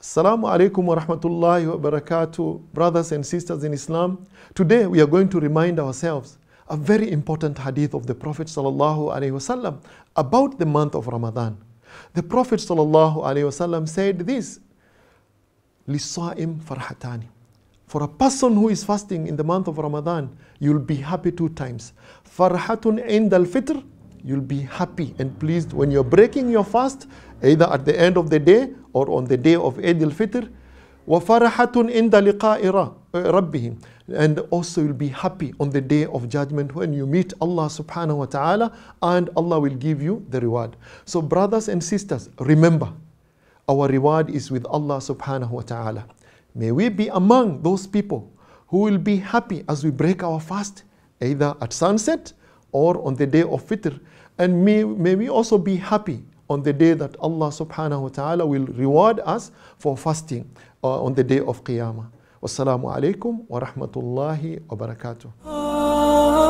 Assalamu alaikum wa rahmatullahi wa barakatuh, brothers and sisters in Islam. Today we are going to remind ourselves a very important hadith of the Prophet sallallahu alaihi wasallam about the month of Ramadan. The Prophet sallallahu alaihi wasallam said this, لِلصَّائِمْ farhatani. For a person who is fasting in the month of Ramadan, you'll be happy two times. Farhatun indal fitr you'll be happy and pleased when you're breaking your fast, either at the end of the day or on the day of Eid al-Fitr. وَفَرَحَةٌ عِنْدَ لِقَاءِ رَبِّهِمْ And also you'll be happy on the day of judgment when you meet Allah subhanahu wa ta'ala and Allah will give you the reward. So brothers and sisters, remember, our reward is with Allah subhanahu wa ta'ala. May we be among those people who will be happy as we break our fast, either at sunset or on the day of Fitr. And may, may we also be happy on the day that Allah subhanahu wa ta'ala will reward us for fasting uh, on the day of Qiyamah. Wassalamu alaikum wa rahmatullahi wa barakatuh. Ah.